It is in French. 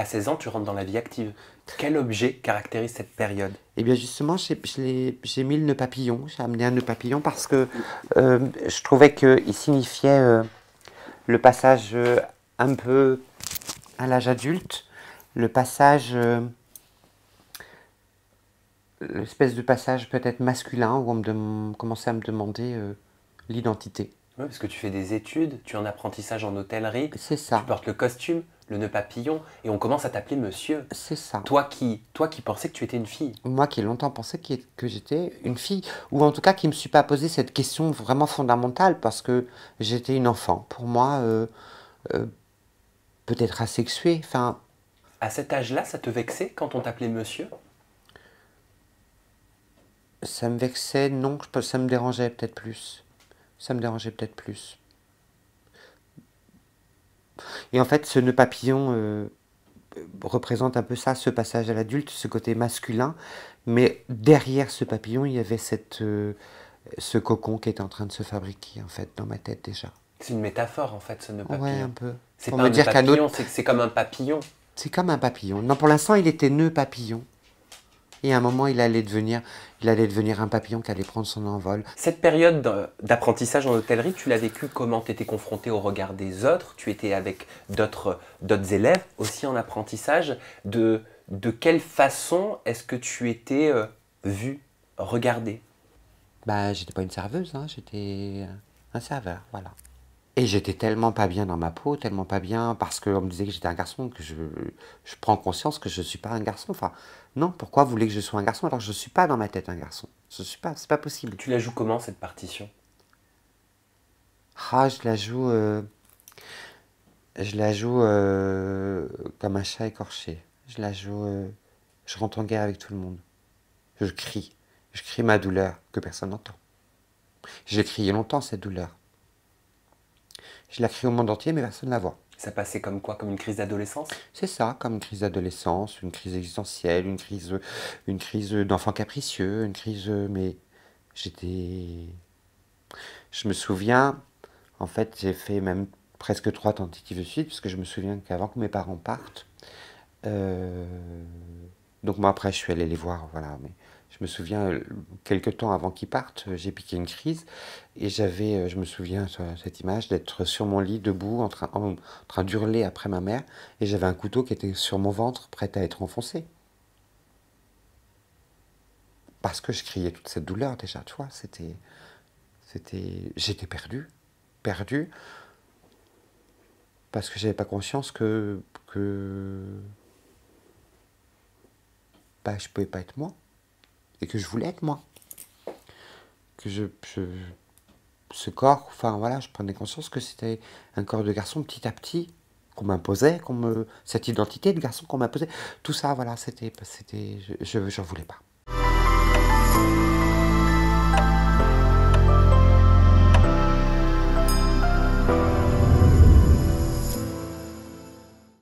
à 16 ans, tu rentres dans la vie active. Quel objet caractérise cette période Eh bien justement, j'ai mis le nœud papillon, j'ai amené un nœud papillon parce que euh, je trouvais qu'il signifiait euh, le passage euh, un peu à l'âge adulte, le passage, l'espèce de passage peut-être masculin où on me commençait à me demander l'identité parce que tu fais des études, tu es en apprentissage en hôtellerie. C'est ça. Tu portes le costume, le nœud papillon, et on commence à t'appeler monsieur. C'est ça. Toi qui, toi qui pensais que tu étais une fille. Moi qui longtemps pensais que, j'étais une fille, ou en tout cas qui ne me suis pas posé cette question vraiment fondamentale, parce que j'étais une enfant. Pour moi, euh, euh, peut-être asexuée, enfin... À cet âge-là, ça te vexait quand on t'appelait monsieur ça me vexait, non, ça me dérangeait peut-être plus ça me dérangeait peut-être plus. Et en fait, ce nœud papillon euh, représente un peu ça, ce passage à l'adulte, ce côté masculin, mais derrière ce papillon, il y avait cette, euh, ce cocon qui était en train de se fabriquer, en fait, dans ma tête déjà. C'est une métaphore, en fait, ce nœud papillon. Oui, un peu. C'est pas me un nœud papillon, c'est comme un papillon. C'est comme un papillon. Non, pour l'instant, il était nœud papillon. Et à un moment, il allait devenir, il allait devenir un papillon qui allait prendre son envol. Cette période d'apprentissage en hôtellerie, tu l'as vécue comment Tu étais confronté au regard des autres Tu étais avec d'autres élèves aussi en apprentissage De, de quelle façon est-ce que tu étais euh, vu, regardé Bah, j'étais pas une serveuse, hein, j'étais un serveur, voilà. Et j'étais tellement pas bien dans ma peau, tellement pas bien, parce qu'on me disait que j'étais un garçon, que je, prends conscience que je ne suis pas un garçon. Enfin, non, pourquoi vous voulez que je sois un garçon alors que je ne suis pas dans ma tête un garçon Je suis pas, c'est pas possible. Tu la joues comment cette partition Ah, je la joue. Euh, je la joue euh, comme un chat écorché. Je la joue. Euh, je rentre en guerre avec tout le monde. Je crie. Je crie ma douleur que personne n'entend. J'ai crié longtemps cette douleur je l'ai crie au monde entier, mais personne ne la voit. Ça passait comme quoi Comme une crise d'adolescence C'est ça, comme une crise d'adolescence, une crise existentielle, une crise, une crise d'enfant capricieux, une crise. Mais j'étais. Je me souviens, en fait, j'ai fait même presque trois tentatives de suite, parce que je me souviens qu'avant que mes parents partent, euh, donc moi après je suis allé les voir, voilà, mais je me souviens, euh, quelques temps avant qu'ils partent, euh, j'ai piqué une crise et j'avais, euh, je me souviens, cette image d'être sur mon lit, debout, en train, en, d'hurler après ma mère et j'avais un couteau qui était sur mon ventre, prêt à être enfoncé. Parce que je criais toute cette douleur déjà, tu vois, c'était. C'était. J'étais perdu. Perdu. Parce que j'avais pas conscience que. que. Bah, je pouvais pas être moi et que je voulais être moi. Que je, ce corps, enfin voilà, je prenais conscience que c'était un corps de garçon petit à petit qu'on m'imposait, qu'on me cette identité de garçon qu'on m'imposait. Tout ça, voilà, c'était, je, je, voulais pas.